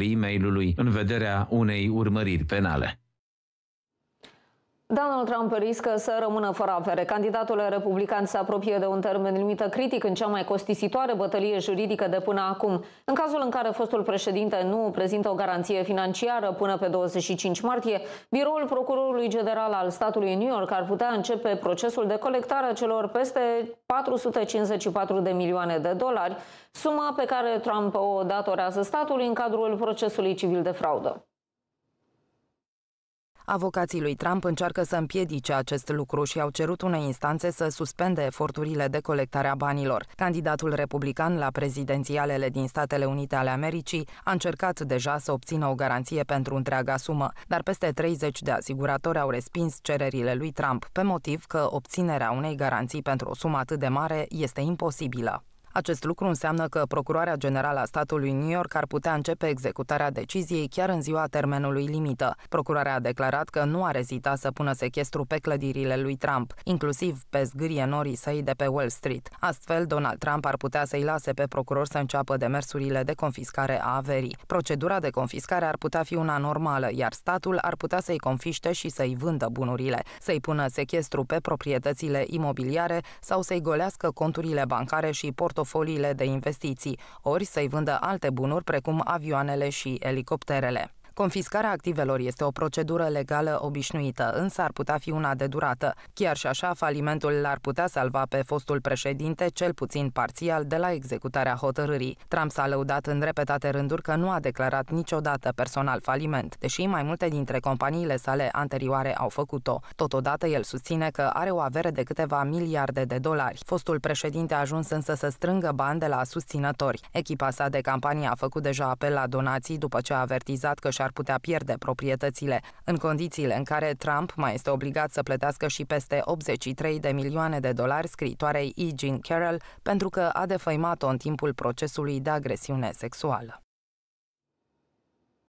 e-mailului în vederea unei urmăriri penale. Donald Trump riscă să rămână fără avere. Candidatul republican se apropie de un termen limită critic în cea mai costisitoare bătălie juridică de până acum. În cazul în care fostul președinte nu prezintă o garanție financiară până pe 25 martie, biroul procurorului general al statului New York ar putea începe procesul de colectare a celor peste 454 de milioane de dolari, suma pe care Trump o datorează statului în cadrul procesului civil de fraudă. Avocații lui Trump încearcă să împiedice acest lucru și au cerut unei instanțe să suspende eforturile de colectare a banilor. Candidatul republican la prezidențialele din Statele Unite ale Americii a încercat deja să obțină o garanție pentru întreaga sumă, dar peste 30 de asiguratori au respins cererile lui Trump pe motiv că obținerea unei garanții pentru o sumă atât de mare este imposibilă. Acest lucru înseamnă că Procuroarea Generală a Statului New York ar putea începe executarea deciziei chiar în ziua termenului limită. Procurarea a declarat că nu a rezitat să pună sechestru pe clădirile lui Trump, inclusiv pe zgârie norii săi de pe Wall Street. Astfel, Donald Trump ar putea să-i lase pe procuror să înceapă demersurile de confiscare a averii. Procedura de confiscare ar putea fi una normală, iar statul ar putea să-i confiște și să-i vândă bunurile, să-i pună sechestru pe proprietățile imobiliare sau să-i golească conturile bancare și portofoliile portofoliile de investiții, ori să-i vândă alte bunuri precum avioanele și elicopterele. Confiscarea activelor este o procedură legală obișnuită, însă ar putea fi una de durată. Chiar și așa, falimentul l-ar putea salva pe fostul președinte, cel puțin parțial, de la executarea hotărârii. Trump s-a lăudat în repetate rânduri că nu a declarat niciodată personal faliment, deși mai multe dintre companiile sale anterioare au făcut-o. Totodată, el susține că are o avere de câteva miliarde de dolari. Fostul președinte a ajuns însă să strângă bani de la susținători. Echipa sa de campanie a făcut deja apel la donații după ce a avertizat că și și-ar putea pierde proprietățile, în condițiile în care Trump mai este obligat să plătească și peste 83 de milioane de dolari scriitoarei E. Jean Carroll pentru că a defăimat-o în timpul procesului de agresiune sexuală.